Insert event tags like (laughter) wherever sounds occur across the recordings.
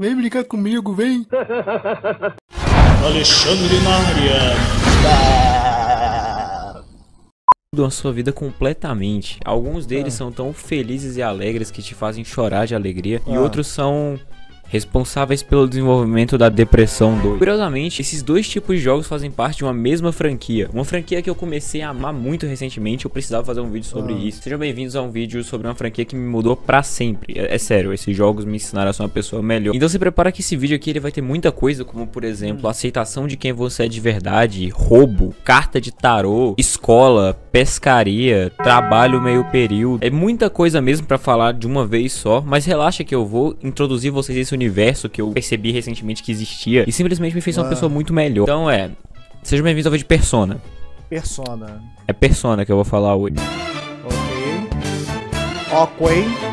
Vem brincar comigo, vem! (laughs) Alexandre Maria. Mudam a sua vida completamente. Alguns deles ah. são tão felizes e alegres que te fazem chorar de alegria. Ah. E é. outros são responsáveis pelo desenvolvimento da Depressão 2. Curiosamente, esses dois tipos de jogos fazem parte de uma mesma franquia, uma franquia que eu comecei a amar muito recentemente, eu precisava fazer um vídeo sobre ah. isso. Sejam bem-vindos a um vídeo sobre uma franquia que me mudou para sempre. É, é, sério, esses jogos me ensinaram a ser uma pessoa melhor. Então se prepara que esse vídeo aqui ele vai ter muita coisa, como por exemplo, hum. aceitação de quem você é de verdade, roubo, carta de tarô, escola, pescaria, trabalho meio período. É muita coisa mesmo para falar de uma vez só, mas relaxa que eu vou introduzir vocês isso universo que eu percebi recentemente que existia e simplesmente me fez ser uma ah. pessoa muito melhor. Então é, seja bem vindo ao vídeo Persona. Persona. É Persona que eu vou falar hoje. Ok. Ok.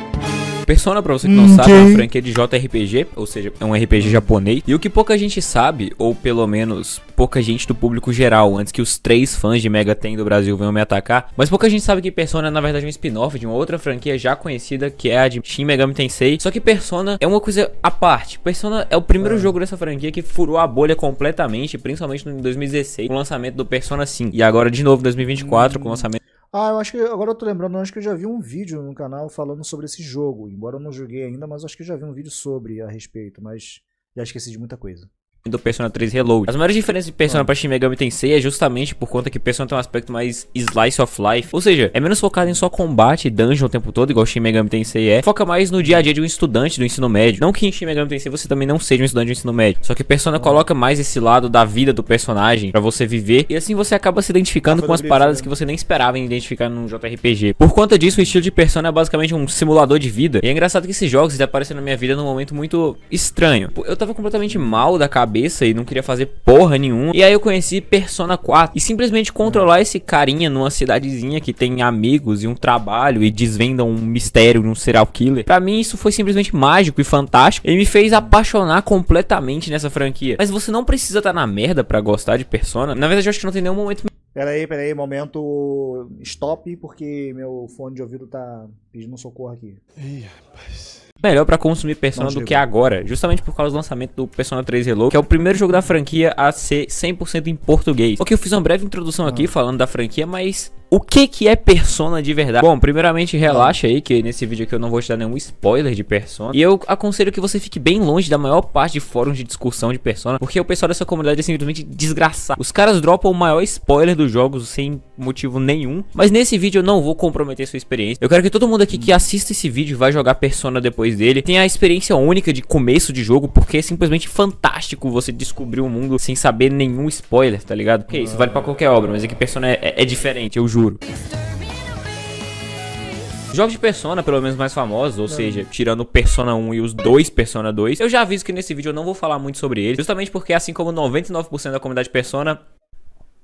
Persona, pra você que não okay. Hum, sabe, é uma franquia de JRPG, ou seja, é um RPG japonês. E o que pouca gente sabe, ou pelo menos pouca gente do público geral, antes que os três fãs de Mega Ten do Brasil venham me atacar, mas pouca gente sabe que Persona é, na verdade, um spin-off de uma outra franquia já conhecida, que é a de Shin Megami Tensei. Só que Persona é uma coisa à parte. Persona é o primeiro é. jogo dessa franquia que furou a bolha completamente, principalmente em 2016, com o lançamento do Persona 5. E agora, de novo, 2024, com o lançamento ah, eu acho que. Agora eu tô lembrando, eu acho que eu já vi um vídeo no canal falando sobre esse jogo. Embora eu não joguei ainda, mas acho que eu já vi um vídeo sobre a respeito, mas já esqueci de muita coisa do Persona 3 Reload. As maiores diferenças de Persona ah. para Shin Megami Tensei é justamente por conta que Persona tem um aspecto mais slice of life, ou seja, é menos focado em só combate e dungeon o tempo todo, igual Shin Megami Tensei é, foca mais no dia a dia de um estudante do ensino médio. Não que em Shin Megami Tensei você também não seja um estudante do ensino médio, só que Persona uhum. coloca mais esse lado da vida do personagem para você viver e assim você acaba se identificando com as paradas né? que você nem esperava em identificar num JRPG. Por conta disso, o estilo de Persona é basicamente um simulador de vida. E é engraçado que esses jogos apareceram na minha vida num momento muito estranho. Eu tava completamente mal da cabeça cabeça e não queria fazer porra nenhuma. E aí eu conheci Persona 4 e simplesmente controlar esse carinha numa cidadezinha que tem amigos e um trabalho e desvenda um mistério num serial killer. Para mim isso foi simplesmente mágico e fantástico. e me fez apaixonar completamente nessa franquia. Mas você não precisa estar tá na merda para gostar de Persona. Na verdade eu acho que não tem nenhum momento Peraí, peraí, momento stop, porque meu fone de ouvido tá pedindo socorro aqui. Ih, rapaz melhor para consumir Persona do que agora, justamente por causa do lançamento do Persona 3 Reload, que é o primeiro jogo da franquia a ser 100% em português. Ok, eu fiz uma breve introdução aqui ah. falando da franquia, mas o que que é Persona de verdade? Bom, primeiramente relaxa aí que nesse vídeo aqui eu não vou te dar nenhum spoiler de Persona. E eu aconselho que você fique bem longe da maior parte de fóruns de discussão de Persona, porque o pessoal dessa comunidade é simplesmente desgraçado. Os caras dropam o maior spoiler dos jogos sem motivo nenhum. Mas nesse vídeo eu não vou comprometer sua experiência. Eu quero que todo mundo aqui que assista esse vídeo vai jogar Persona depois dele tenha a experiência única de começo de jogo, porque é simplesmente fantástico você descobrir o um mundo sem saber nenhum spoiler, tá ligado? Porque isso vale para qualquer obra, mas aqui é Persona é, é, é diferente, eu juro juro. Jogos de Persona, pelo menos mais famosos, ou seja, tirando Persona 1 e os dois Persona 2, eu já aviso que nesse vídeo eu não vou falar muito sobre eles, justamente porque, assim como 99% da comunidade Persona,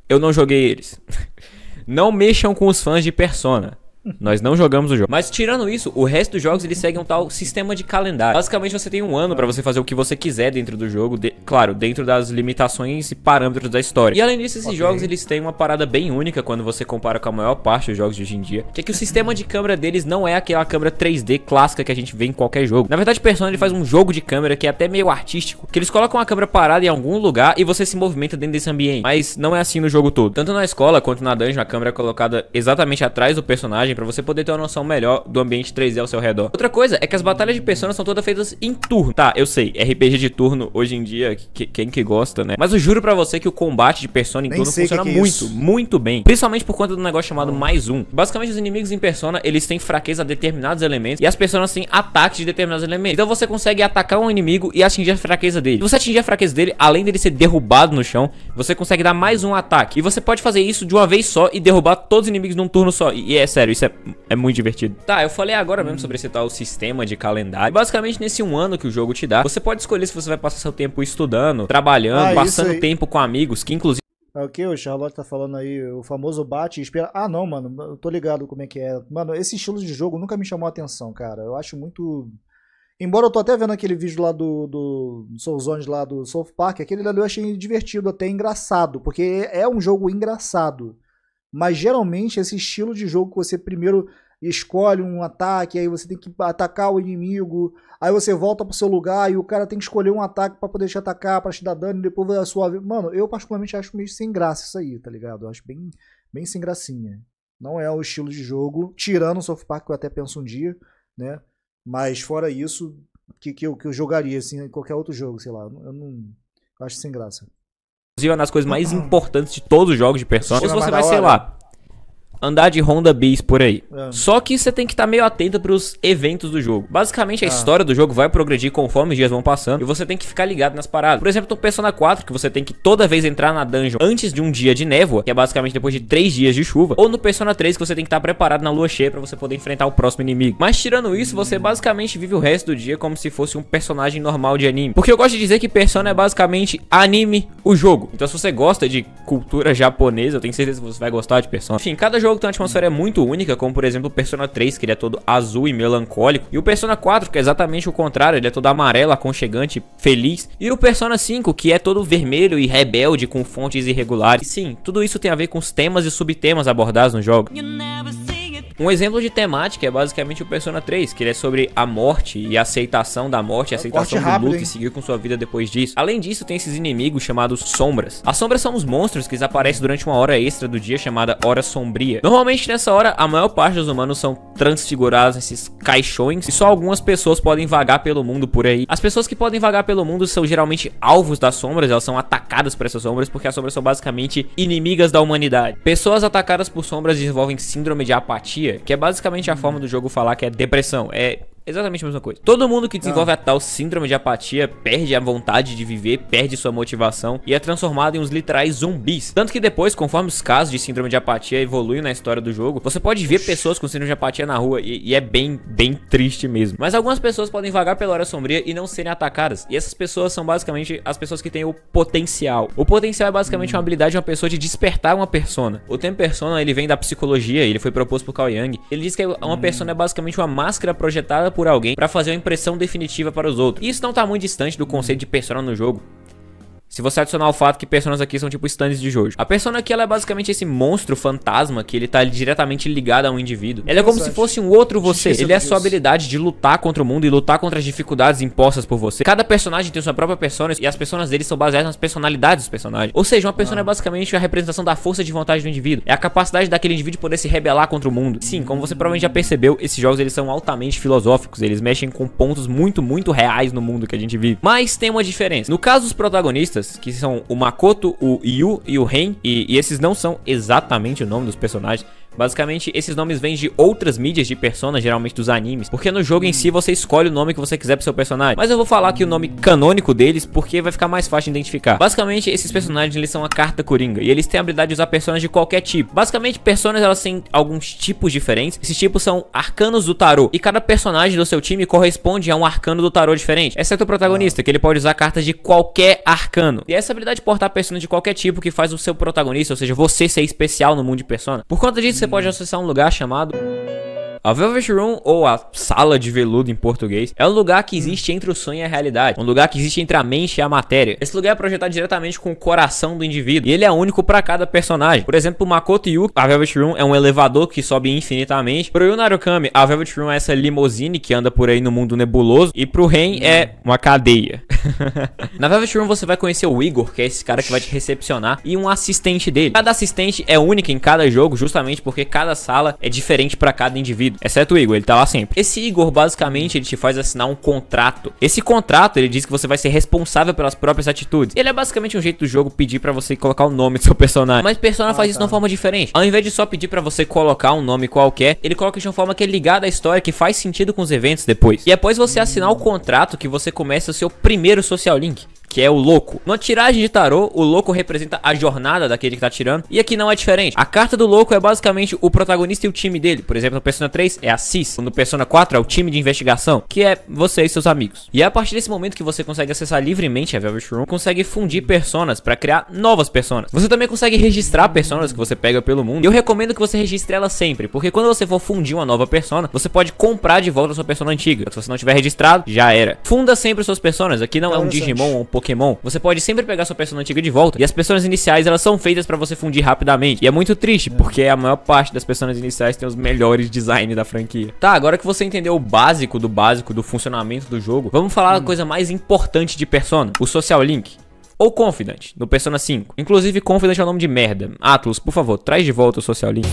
eu não joguei eles. (laughs) não mexam com os fãs de Persona. Nós não jogamos o jogo. Mas tirando isso, o resto dos jogos eles seguem um tal sistema de calendário. Basicamente você tem um ano para você fazer o que você quiser dentro do jogo, de... claro, dentro das limitações e parâmetros da história. E além disso, esses okay. jogos eles têm uma parada bem única quando você compara com a maior parte dos jogos de hoje em dia, que é que o sistema de câmera deles não é aquela câmera 3D clássica que a gente vê em qualquer jogo. Na verdade, Persona ele faz um jogo de câmera que é até meio artístico, que eles colocam a câmera parada em algum lugar e você se movimenta dentro desse ambiente. Mas não é assim no jogo todo. Tanto na escola quanto na dungeon, a câmera é colocada exatamente atrás do personagem para você poder ter uma noção melhor do ambiente 3D ao seu redor. Outra coisa é que as batalhas de Persona são todas feitas em turno. Tá, eu sei, RPG de turno hoje em dia, que, quem que gosta, né? Mas eu juro para você que o combate de Persona em Nem turno funciona que que é muito, isso. muito bem. Principalmente por conta do negócio chamado mais um. Basicamente, os inimigos em Persona, eles têm fraqueza a determinados elementos e as Personas têm ataques de determinados elementos. Então você consegue atacar um inimigo e atingir a fraqueza dele. Se você atingir a fraqueza dele, além dele ser derrubado no chão, você consegue dar mais um ataque. E você pode fazer isso de uma vez só e derrubar todos os inimigos num turno só. E é sério, isso é é, é muito divertido. Tá, eu falei agora mesmo sobre esse tal sistema de calendário. Basicamente, nesse um ano que o jogo te dá, você pode escolher se você vai passar seu tempo estudando, trabalhando, ah, passando tempo com amigos, que inclusive. É o que o Charlotte tá falando aí, o famoso bate e espera. Ah, não, mano, eu tô ligado como é que é. Mano, esse estilo de jogo nunca me chamou a atenção, cara. Eu acho muito. Embora eu tô até vendo aquele vídeo lá do, do Soulzones lá do South Park, aquele ali eu achei divertido, até engraçado, porque é, é um jogo engraçado. Mas geralmente esse estilo de jogo que você primeiro escolhe um ataque, aí você tem que atacar o inimigo, aí você volta pro seu lugar e o cara tem que escolher um ataque para poder te atacar, para te dar dano, e depois vai a sua Mano, eu particularmente acho meio sem graça isso aí, tá ligado? Eu acho bem, bem sem gracinha. Não é o estilo de jogo, tirando o South Park, que eu até penso um dia, né? Mas fora isso, que, que, eu, que eu jogaria, assim, em qualquer outro jogo, sei lá. Eu não eu acho sem graça inclusive é uma das coisas mais uhum. importantes de todos os jogos de Persona. Ou se você vai, sei lá, andar de Honda Bis por aí. É. Só que você tem que estar tá meio atento para os eventos do jogo. Basicamente, a ah. história do jogo vai progredir conforme os dias vão passando e você tem que ficar ligado nas paradas. Por exemplo, no Persona 4, que você tem que toda vez entrar na dungeon antes de um dia de névoa, que é basicamente depois de três dias de chuva, ou no Persona 3, que você tem que estar tá preparado na lua cheia para você poder enfrentar o próximo inimigo. Mas tirando isso, você basicamente vive o resto do dia como se fosse um personagem normal de anime. Porque eu gosto de dizer que Persona é basicamente anime o jogo. Então, se você gosta de cultura japonesa, eu tenho certeza que você vai gostar de Persona. Enfim, cada jogo jogo tem uma atmosfera muito única, como por exemplo o Persona 3, que ele é todo azul e melancólico, e o Persona 4, que é exatamente o contrário, ele é todo amarelo, aconchegante, feliz, e o Persona 5, que é todo vermelho e rebelde, com fontes irregulares. E, sim, tudo isso tem a ver com os temas e subtemas abordados no jogo. Um exemplo de temática é basicamente o Persona 3, que ele é sobre a morte e a aceitação da morte, a aceitação do rápido, luto hein? e seguir com sua vida depois disso. Além disso, tem esses inimigos chamados sombras. As sombras são os monstros que aparecem durante uma hora extra do dia chamada hora sombria. Normalmente nessa hora, a maior parte dos humanos são transfigurados nesses caixões e só algumas pessoas podem vagar pelo mundo por aí. As pessoas que podem vagar pelo mundo são geralmente alvos das sombras, elas são atacadas por essas sombras porque as sombras são basicamente inimigas da humanidade. Pessoas atacadas por sombras desenvolvem síndrome de apatia dia, que é basicamente a forma do jogo falar que é depressão. É exatamente a mesma coisa. Todo mundo que desenvolve a tal síndrome de apatia perde a vontade de viver, perde sua motivação e é transformado em uns literais zumbis. Tanto que depois, conforme os casos de síndrome de apatia evoluem na história do jogo, você pode ver pessoas com síndrome de apatia na rua e, e é bem, bem triste mesmo. Mas algumas pessoas podem vagar pela hora sombria e não serem atacadas. E essas pessoas são basicamente as pessoas que têm o potencial. O potencial é basicamente hum. uma habilidade de uma pessoa de despertar uma persona. O termo persona, ele vem da psicologia, ele foi proposto por Carl Jung. Ele diz que é uma hum. persona é basicamente uma máscara projetada por alguém para fazer uma impressão definitiva para os outros. E isso não tá muito distante do conceito de persona no jogo, se você adicionar o fato que personas aqui são tipo stands de Jojo. A persona aqui ela é basicamente esse monstro fantasma que ele tá diretamente ligado a um indivíduo. Ela é como se fosse um outro você. Ele é a sua habilidade de lutar contra o mundo e lutar contra as dificuldades impostas por você. Cada personagem tem sua própria persona e as personas deles são baseadas nas personalidades dos personagens. Ou seja, uma persona ah. é basicamente a representação da força de vontade do indivíduo. É a capacidade daquele indivíduo poder se rebelar contra o mundo. Sim, como você provavelmente já percebeu, esses jogos eles são altamente filosóficos. Eles mexem com pontos muito, muito reais no mundo que a gente vive. Mas tem uma diferença. No caso dos protagonistas, que são o Makoto, o Yu e o Ren. E, e esses não são exatamente o nome dos personagens. Basicamente, esses nomes vêm de outras mídias de persona, geralmente dos animes, porque no jogo em si você escolhe o nome que você quiser pro seu personagem. Mas eu vou falar aqui o nome canônico deles, porque vai ficar mais fácil de identificar. Basicamente, esses personagens, eles são a carta coringa, e eles têm a habilidade de usar personagens de qualquer tipo. Basicamente, personas, elas têm alguns tipos diferentes. Esses tipos são arcanos do tarô, e cada personagem do seu time corresponde a um arcano do tarô diferente, exceto o protagonista, que ele pode usar cartas de qualquer arcano. E essa habilidade de portar personagem de qualquer tipo que faz o seu protagonista, ou seja, você ser especial no mundo de persona. Por conta disso, você pode acessar um lugar chamado a Velvet Room, ou a Sala de Veludo em português, é um lugar que existe entre o sonho e a realidade. Um lugar que existe entre a mente e a matéria. Esse lugar é projetado diretamente com o coração do indivíduo. E ele é único para cada personagem. Por exemplo, Makoto Yu, a Velvet Room é um elevador que sobe infinitamente. Pro Yu Narukami, a Velvet Room é essa limousine que anda por aí no mundo nebuloso. E pro Ren é uma cadeia. (laughs) Na Velvet Room você vai conhecer o Igor, que é esse cara que vai te recepcionar, e um assistente dele. Cada assistente é única em cada jogo, justamente porque cada sala é diferente para cada indivíduo dele. Exceto o Igor, ele tá lá sempre. Esse Igor, basicamente, ele te faz assinar um contrato. Esse contrato, ele diz que você vai ser responsável pelas próprias atitudes. Ele é basicamente um jeito do jogo pedir para você colocar o nome do seu personagem. Mas Persona ah, faz isso tá. de uma forma diferente. Ao invés de só pedir para você colocar um nome qualquer, ele coloca de uma forma que é ligada à história, que faz sentido com os eventos depois. E é após você assinar o contrato, que você começa o seu primeiro social link que é o louco. Na tiragem de tarô, o louco representa a jornada daquele que tá tirando, e aqui não é diferente. A carta do louco é basicamente o protagonista e o time dele. Por exemplo, no Persona 3 é a CIS, no Persona 4 é o time de investigação, que é você e seus amigos. E é a partir desse momento que você consegue acessar livremente a Velvet Room, consegue fundir personas para criar novas personas. Você também consegue registrar personas que você pega pelo mundo, e eu recomendo que você registre elas sempre, porque quando você for fundir uma nova persona, você pode comprar de volta a sua persona antiga. Se você não tiver registrado, já era. Funda sempre suas personas, aqui não é um Digimon ou um Pokémon Pokémon, você pode sempre pegar sua persona antiga de volta. E as personas iniciais, elas são feitas para você fundir rapidamente. E é muito triste, porque a maior parte das personas iniciais tem os melhores designs da franquia. Tá, agora que você entendeu o básico do básico do funcionamento do jogo, vamos falar hum. a coisa mais importante de Persona, o Social Link ou Confident, no Persona 5. Inclusive, Confident é o um nome de merda. Atlas, por favor, traz de volta o Social Link.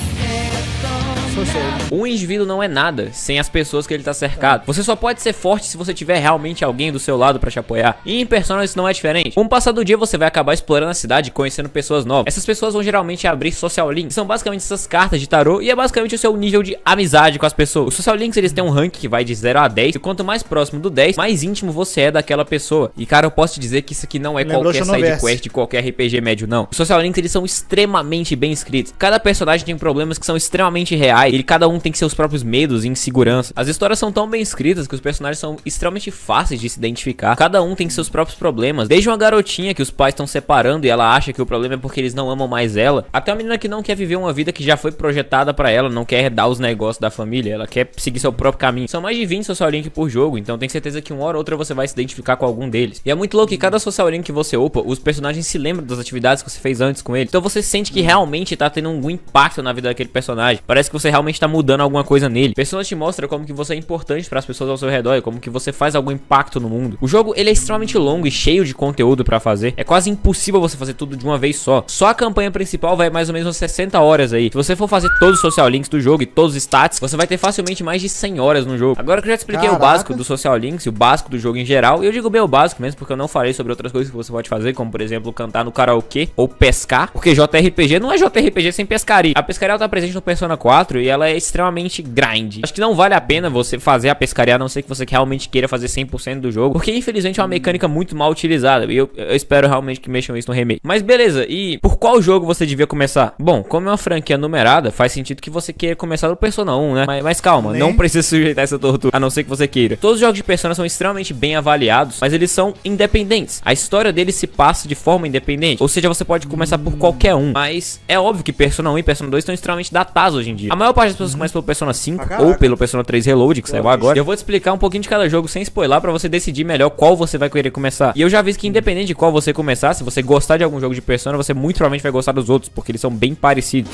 Um indivíduo não é nada sem as pessoas que ele tá cercado. Você só pode ser forte se você tiver realmente alguém do seu lado para te apoiar. E em Persona isso não é diferente. Com o passar do dia você vai acabar explorando a cidade conhecendo pessoas novas. Essas pessoas vão geralmente abrir social links. São basicamente essas cartas de tarô e é basicamente o seu nível de amizade com as pessoas. Os social links eles têm um rank que vai de 0 a 10 e quanto mais próximo do 10, mais íntimo você é daquela pessoa. E cara, eu posso te dizer que isso aqui não é Lembrou qualquer side quest de qualquer RPG médio não. Os social links eles são extremamente bem escritos. Cada personagem tem problemas que são extremamente reais pai. Ele cada um tem seus próprios medos e inseguranças. As histórias são tão bem escritas que os personagens são extremamente fáceis de se identificar. Cada um tem seus próprios problemas. Desde uma garotinha que os pais estão separando e ela acha que o problema é porque eles não amam mais ela, até uma menina que não quer viver uma vida que já foi projetada para ela, não quer dar os negócios da família, ela quer seguir seu próprio caminho. São mais de 20 social link por jogo, então tem certeza que uma hora ou outra você vai se identificar com algum deles. E é muito louco que cada social link que você upa, os personagens se lembram das atividades que você fez antes com ele. Então você sente que realmente tá tendo algum impacto na vida daquele personagem. Parece que você realmente tá mudando alguma coisa nele. Persona te mostra como que você é importante para as pessoas ao seu redor e como que você faz algum impacto no mundo. O jogo, ele é extremamente longo e cheio de conteúdo para fazer. É quase impossível você fazer tudo de uma vez só. Só a campanha principal vai mais ou menos 60 horas aí. Se você for fazer todos os social links do jogo e todos os stats, você vai ter facilmente mais de 100 horas no jogo. Agora que eu já expliquei Caraca. o básico do social links e o básico do jogo em geral, eu digo bem o básico mesmo porque eu não falei sobre outras coisas que você pode fazer, como por exemplo, cantar no karaokê ou pescar, porque JRPG não é JRPG sem pescaria. A pescaria tá presente no Persona 4 e ela é extremamente grind. Acho que não vale a pena você fazer a pescaria, a não ser que você realmente queira fazer 100% do jogo, porque infelizmente é uma mecânica muito mal utilizada, e eu, eu, espero realmente que mexam isso no remake. Mas beleza, e por qual jogo você devia começar? Bom, como é uma franquia numerada, faz sentido que você queira começar do Persona 1, né? Mas, mas calma, né? não precisa sujeitar essa tortura, a não ser que você queira. Todos os jogos de Persona são extremamente bem avaliados, mas eles são independentes. A história deles se passa de forma independente, ou seja, você pode começar por qualquer um, mas é óbvio que Persona 1 e Persona 2 estão extremamente datados hoje em dia. A maior maior parte das pessoas uhum. começa pelo Persona 5 ah, ou pelo Persona 3 Reload, que saiu agora. Eu vou te explicar um pouquinho de cada jogo sem spoiler para você decidir melhor qual você vai querer começar. E eu já vi que uhum. independente de qual você começar, se você gostar de algum jogo de Persona, você muito provavelmente vai gostar dos outros, porque eles são bem parecidos.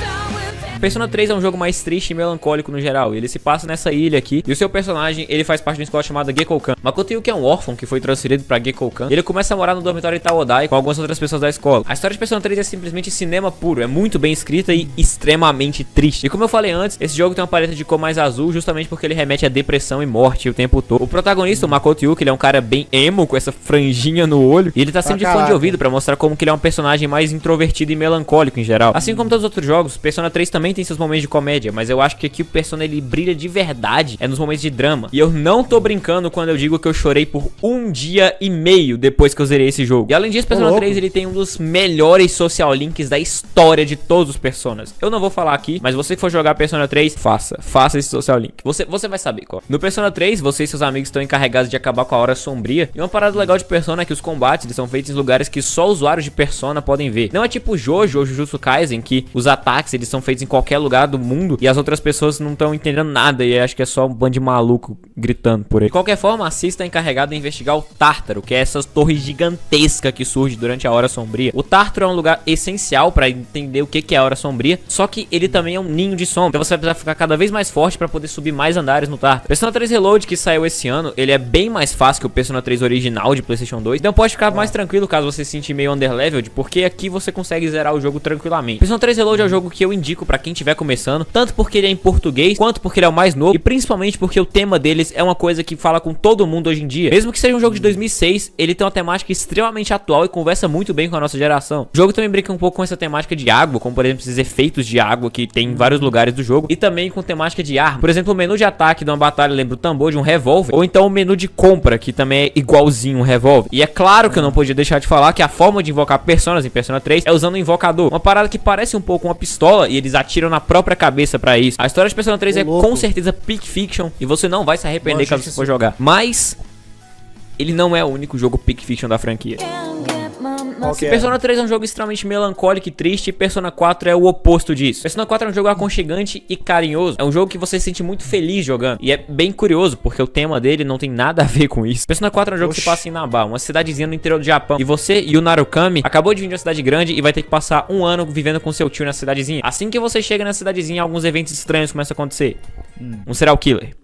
Persona 3 é um jogo mais triste e melancólico no geral, ele se passa nessa ilha aqui, e o seu personagem, ele faz parte de uma escola chamada Gekoukan. Makoto Yuki é um órfão que foi transferido pra Gekoukan, ele começa a morar no dormitório Itaodai com algumas outras pessoas da escola. A história de Persona 3 é simplesmente cinema puro, é muito bem escrita e extremamente triste. E como eu falei antes, esse jogo tem uma paleta de cor mais azul justamente porque ele remete a depressão e morte o tempo todo. O protagonista, o Makoto Yuki, ele é um cara bem emo, com essa franjinha no olho, e ele tá sempre de fone de ouvido pra mostrar como que ele é um personagem mais introvertido e melancólico em geral. Assim como todos os outros jogos, Persona 3 também também tem seus momentos de comédia, mas eu acho que aqui o Persona ele brilha de verdade é nos momentos de drama. E eu não tô brincando quando eu digo que eu chorei por um dia e meio depois que eu zerei esse jogo. E além disso, Persona 3 ele tem um dos melhores social links da história de todos os Personas. Eu não vou falar aqui, mas você que for jogar Persona 3, faça. Faça esse social link. Você, você vai saber qual. No Persona 3, você e seus amigos estão encarregados de acabar com a hora sombria. E uma parada legal de Persona é que os combates eles são feitos em lugares que só usuários de Persona podem ver. Não é tipo Jojo ou Jujutsu Kaisen que os ataques eles são feitos em qualquer lugar do mundo e as outras pessoas não estão entendendo nada e acho que é só um bando de maluco gritando por aí. De qualquer forma, a Cis está encarregada de investigar o Tártaro, que é essa torre gigantesca que surge durante a Hora Sombria. O Tártaro é um lugar essencial para entender o que é a Hora Sombria, só que ele também é um ninho de sombra, então você vai precisar ficar cada vez mais forte para poder subir mais andares no Tártaro. Persona 3 Reload, que saiu esse ano, ele é bem mais fácil que o Persona 3 original de PlayStation 2, então pode ficar mais tranquilo caso você se sentir meio underleveled, porque aqui você consegue zerar o jogo tranquilamente. Persona 3 Reload é o jogo que eu indico para quem quem tiver começando, tanto porque ele é em português, quanto porque ele é o mais novo e principalmente porque o tema deles é uma coisa que fala com todo mundo hoje em dia. Mesmo que seja um jogo de 2006, ele tem uma temática extremamente atual e conversa muito bem com a nossa geração. O jogo também brinca um pouco com essa temática de água, como por exemplo esses efeitos de água que tem em vários lugares do jogo e também com temática de arma. Por exemplo, o menu de ataque de uma batalha lembra o tambor de um revólver ou então o menu de compra que também é igualzinho um revólver. E é claro que eu não podia deixar de falar que a forma de invocar personas em Persona 3 é usando um invocador. Uma parada que parece um pouco uma pistola e eles atiram tiro na própria cabeça pra isso. A história de Persona 3 é louco. com certeza peak fiction e você não vai se arrepender Bom, caso você for jogar. Mas ele não é o único jogo Pick Fiction da franquia. Okay. Persona 3 é um jogo extremamente melancólico e triste, e Persona 4 é o oposto disso. Persona 4 é um jogo aconchegante e carinhoso. É um jogo que você se sente muito feliz jogando. E é bem curioso, porque o tema dele não tem nada a ver com isso. Persona 4 é um jogo Oxi. que se passa em Naba, uma cidadezinha no interior do Japão. E você e o Narukami acabou de vir de uma cidade grande e vai ter que passar um ano vivendo com seu tio na cidadezinha. Assim que você chega na cidadezinha, alguns eventos estranhos começam a acontecer. Hum. Um serial killer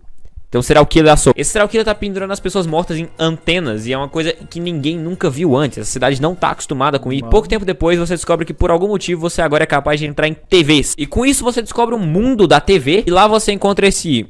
então será o killer assou. Esse será killer tá pendurando as pessoas mortas em antenas e é uma coisa que ninguém nunca viu antes. A cidade não tá acostumada com isso. Pouco tempo depois você descobre que por algum motivo você agora é capaz de entrar em TVs. E com isso você descobre o mundo da TV e lá você encontra esse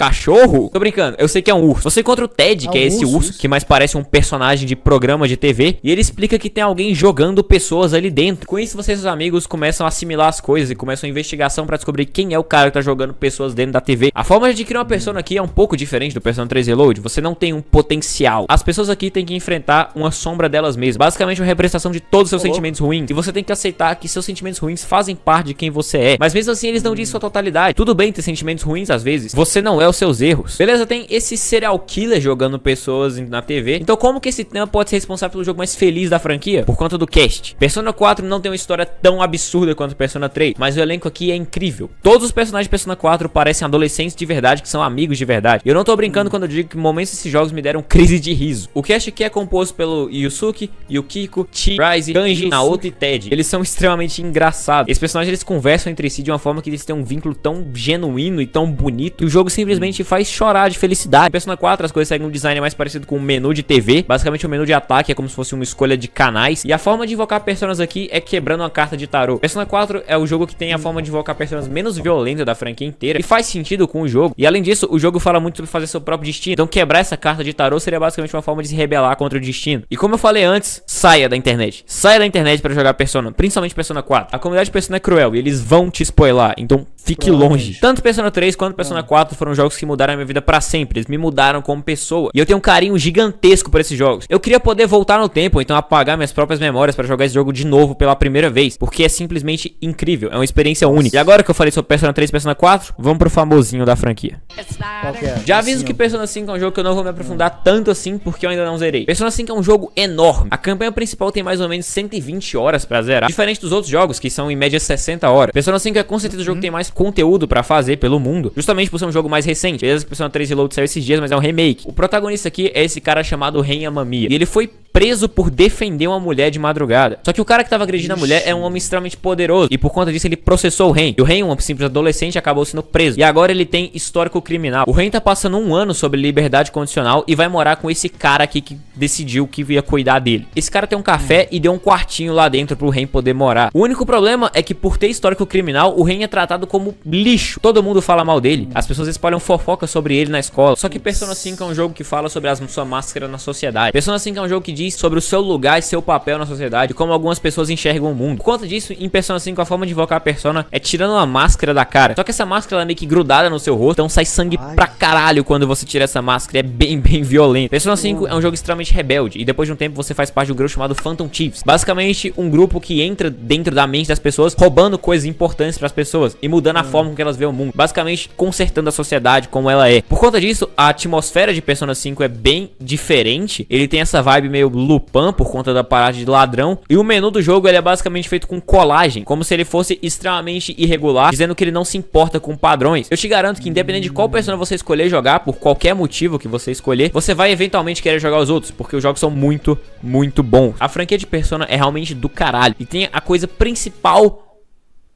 cachorro? Tô brincando, eu sei que é um urso. Você encontra o Ted, é que é um é esse urso, urso, que mais parece um personagem de programa de TV, e ele explica que tem alguém jogando pessoas ali dentro. Com isso, vocês, os amigos, começam a assimilar as coisas e começam a investigação para descobrir quem é o cara que tá jogando pessoas dentro da TV. A forma de criar uma persona aqui é um pouco diferente do Persona 3 Reload, você não tem um potencial. As pessoas aqui têm que enfrentar uma sombra delas mesmas, basicamente uma representação de todos os seus sentimentos ruins, e você tem que aceitar que seus sentimentos ruins fazem parte de quem você é. Mas mesmo assim, eles não dizem sua totalidade. Tudo bem ter sentimentos ruins às vezes, você não é os seus erros. Beleza, tem esse serial killer jogando pessoas na TV. Então como que esse tema pode ser responsável pelo jogo mais feliz da franquia? Por conta do cast. Persona 4 não tem uma história tão absurda quanto Persona 3, mas o elenco aqui é incrível. Todos os personagens de Persona 4 parecem adolescentes de verdade, que são amigos de verdade. Eu não tô brincando quando eu digo que momentos desses jogos me deram crise de riso. O cast aqui é composto pelo Yusuke, Yukiko, Chi, Rise, Kanji, Naoto e Ted. Eles são extremamente engraçados. Esses personagens eles conversam entre si de uma forma que eles têm um vínculo tão genuíno e tão bonito. E o jogo simplesmente simplesmente faz chorar de felicidade. Persona 4 as coisas seguem um design mais parecido com um menu de TV, basicamente um menu de ataque, é como se fosse uma escolha de canais. E a forma de invocar personas aqui é quebrando uma carta de tarô. Persona 4 é o jogo que tem a forma de invocar personas menos violenta da franquia inteira e faz sentido com o jogo. E além disso, o jogo fala muito sobre fazer seu próprio destino. Então quebrar essa carta de tarô seria basicamente uma forma de se rebelar contra o destino. E como eu falei antes, saia da internet. Saia da internet para jogar Persona, principalmente Persona 4. A comunidade de Persona é cruel e eles vão te spoiler, então fique longe. Tanto Persona 3 quanto Persona 4 foram jogos jogos que mudaram a minha vida para sempre. Eles me mudaram como pessoa. E eu tenho um carinho gigantesco por esses jogos. Eu queria poder voltar no tempo, então apagar minhas próprias memórias para jogar esse jogo de novo pela primeira vez, porque é simplesmente incrível, é uma experiência única. E agora que eu falei sobre Persona 3 e Persona 4, vamos pro famosinho da franquia. É? Já aviso que Persona 5 é um jogo que eu não vou me aprofundar tanto assim, porque eu ainda não zerei. Persona 5 é um jogo enorme. A campanha principal tem mais ou menos 120 horas para zerar, diferente dos outros jogos, que são em média 60 horas. Persona 5 é com certeza o jogo que uhum. tem mais conteúdo para fazer pelo mundo, justamente por ser um jogo mais recente recente. Beleza que Persona 3 Reload saiu esses dias, mas é um remake. O protagonista aqui é esse cara chamado Ren Amamiya. E ele foi preso por defender uma mulher de madrugada. Só que o cara que tava agredindo Ixi. a mulher é um homem extremamente poderoso. E por conta disso ele processou o Ren. E o Ren, um simples adolescente, acabou sendo preso. E agora ele tem histórico criminal. O Ren tá passando um ano sobre liberdade condicional e vai morar com esse cara aqui que decidiu que ia cuidar dele. Esse cara tem um café é. e deu um quartinho lá dentro pro Ren poder morar. O único problema é que por ter histórico criminal, o Ren é tratado como lixo. Todo mundo fala mal dele. As pessoas espalham fizeram fofoca sobre ele na escola. Só que Persona 5 é um jogo que fala sobre a sua máscara na sociedade. Persona 5 é um jogo que diz sobre o seu lugar e seu papel na sociedade, como algumas pessoas enxergam o mundo. Por conta disso, em Persona 5 a forma de invocar a persona é tirando uma máscara da cara. Só que essa máscara é meio que grudada no seu rosto, então sai sangue Ai. pra caralho quando você tira essa máscara, é bem (laughs) bem violento. Persona 5 é um jogo extremamente rebelde e depois de um tempo você faz parte de um grupo chamado Phantom Chiefs. Basicamente um grupo que entra dentro da mente das pessoas, roubando coisas importantes para as pessoas e mudando a hum. forma com que elas veem o mundo, basicamente consertando a sociedade cidade como ela é. Por conta disso, a atmosfera de Persona 5 é bem diferente. Ele tem essa vibe meio Lupin por conta da parada de ladrão. E o menu do jogo ele é basicamente feito com colagem, como se ele fosse extremamente irregular, dizendo que ele não se importa com padrões. Eu te garanto que independente de qual persona você escolher jogar, por qualquer motivo que você escolher, você vai eventualmente querer jogar os outros, porque os jogos são muito, muito bons. A franquia de Persona é realmente do caralho e tem a coisa principal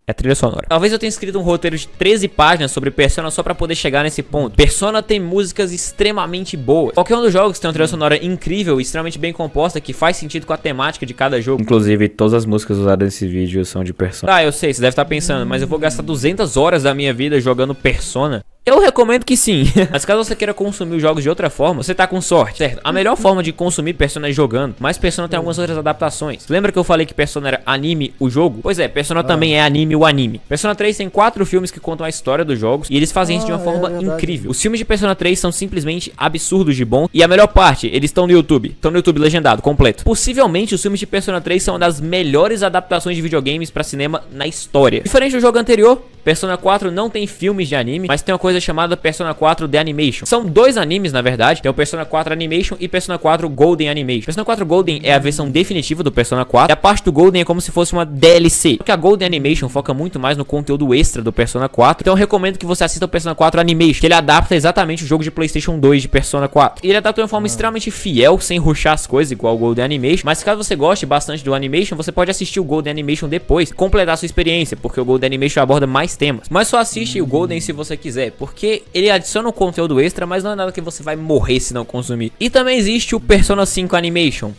é trilha sonora. Talvez eu tenha escrito um roteiro de 13 páginas sobre Persona só para poder chegar nesse ponto. Persona tem músicas extremamente boas. Qualquer um dos jogos tem uma trilha sonora incrível extremamente bem composta que faz sentido com a temática de cada jogo. Inclusive, todas as músicas usadas nesse vídeo são de Persona. Ah, eu sei, você deve estar pensando, mas eu vou gastar 200 horas da minha vida jogando Persona. Eu recomendo que sim. (laughs) Mas caso você queira consumir os jogos de outra forma, você tá com sorte, certo? A melhor forma de consumir Persona é jogando, mas Persona tem algumas outras adaptações. Lembra que eu falei que Persona era anime o jogo? Pois é, Persona ah. também é anime o anime. Persona 3 tem quatro filmes que contam a história dos jogos e eles fazem ah, isso de uma ah, forma é, é incrível. Os filmes de Persona 3 são simplesmente absurdos de bom e a melhor parte, eles estão no YouTube. Estão no YouTube legendado, completo. Possivelmente os filmes de Persona 3 são uma das melhores adaptações de videogames para cinema na história. Diferente do jogo anterior, Persona 4 não tem filmes de anime, mas tem uma coisa coisa chamada Persona 4 The Animation. São dois animes, na verdade. Tem é o Persona 4 Animation e Persona 4 Golden Animation. Persona 4 Golden é a versão definitiva do Persona 4. E a parte do Golden é como se fosse uma DLC. Porque a Golden Animation foca muito mais no conteúdo extra do Persona 4. Então eu recomendo que você assista o Persona 4 Animation, que ele adapta exatamente o jogo de PlayStation 2 de Persona 4. E ele adapta de uma forma ah. extremamente fiel, sem ruxar as coisas, igual o Golden Animation. Mas caso você goste bastante do Animation, você pode assistir o Golden Animation depois, completar sua experiência, porque o Golden Animation aborda mais temas. Mas só assiste o Golden se você quiser porque ele adiciona um conteúdo extra, mas não é nada que você vai morrer se não consumir. E também existe o Persona 5 Animation.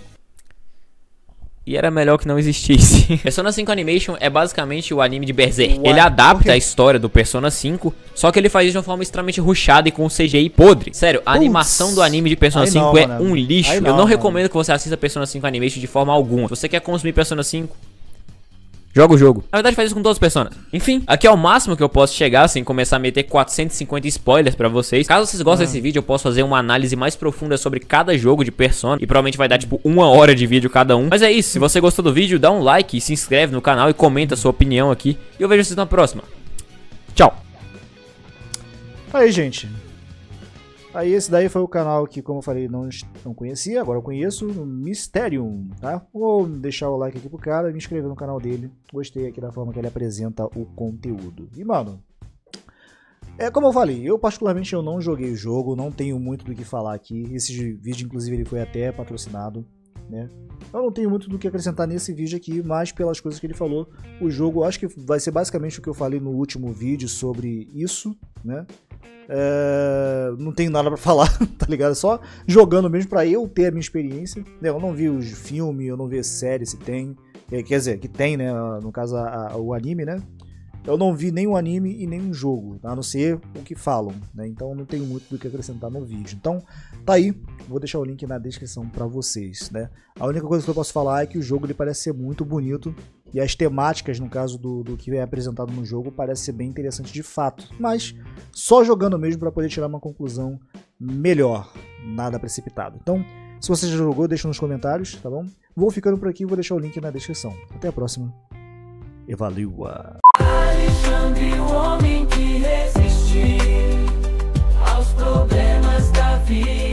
E era melhor que não existisse. (laughs) Persona 5 Animation é basicamente o anime de Berserk. Ele adapta a história do Persona 5, só que ele faz isso de uma forma extremamente ruchada e com CGI podre. Sério, a Puts, animação do anime de Persona 5 não, é mano. um lixo. Eu não recomendo que você assista Persona 5 Animation de forma alguma. Se você quer consumir Persona 5, Joga o jogo. Na verdade, faz isso com todas as pessoas. Né? Enfim, aqui é o máximo que eu posso chegar sem assim, começar a meter 450 spoilers pra vocês. Caso vocês gostem ah. desse vídeo, eu posso fazer uma análise mais profunda sobre cada jogo de Persona. E provavelmente vai dar, tipo, uma hora de vídeo cada um. Mas é isso. Se você gostou do vídeo, dá um like, se inscreve no canal e comenta a sua opinião aqui. E eu vejo vocês na próxima. Tchau. Aí, gente. Aí esse daí foi o canal que, como eu falei, não, não conhecia, agora eu conheço, Mysterium, tá? Vou deixar o like aqui pro cara e me inscrever no canal dele. Gostei aqui da forma que ele apresenta o conteúdo. E, mano, é como eu falei, eu particularmente eu não joguei o jogo, não tenho muito do que falar aqui. Esse vídeo, inclusive, ele foi até patrocinado né? Eu não tenho muito do que acrescentar nesse vídeo aqui, mas pelas coisas que ele falou, o jogo acho que vai ser basicamente o que eu falei no último vídeo sobre isso, né? É... não tenho nada para (laughs) falar, tá ligado? Só jogando mesmo para eu ter a minha experiência. Né? Eu não vi os filmes, eu não vi séries se tem, é, quer dizer, que tem, né? No caso a, a, o anime, né? Eu não vi nenhum anime e nenhum jogo, a não ser o que falam, né? Então não tenho muito do que acrescentar no vídeo. Então, tá aí, vou deixar o link na descrição para vocês, né? A única coisa que eu posso falar é que o jogo ele parece ser muito bonito e as temáticas, no caso do, do que é apresentado no jogo, parece ser bem interessante de fato, mas só jogando mesmo para poder tirar uma conclusão melhor, nada precipitado. Então, se você já jogou, deixa nos comentários, tá bom? Vou ficando por aqui, vou deixar o link na descrição. Até a próxima e valeu! sangue o homem que resistir aos problemas da vida.